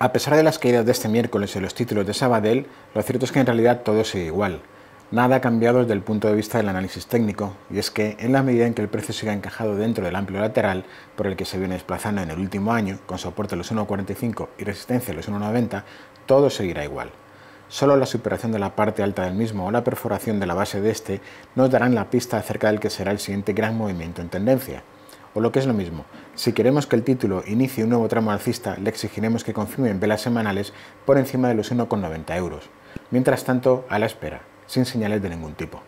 A pesar de las caídas de este miércoles y los títulos de Sabadell, lo cierto es que en realidad todo sigue igual. Nada ha cambiado desde el punto de vista del análisis técnico, y es que en la medida en que el precio siga encajado dentro del amplio lateral por el que se viene desplazando en el último año, con soporte a los 1,45 y resistencia a los 1,90, todo seguirá igual. Solo la superación de la parte alta del mismo o la perforación de la base de este nos darán la pista acerca del que será el siguiente gran movimiento en tendencia. O lo que es lo mismo, si queremos que el título inicie un nuevo tramo alcista, le exigiremos que confirme en velas semanales por encima de los 1,90 euros. Mientras tanto, a la espera, sin señales de ningún tipo.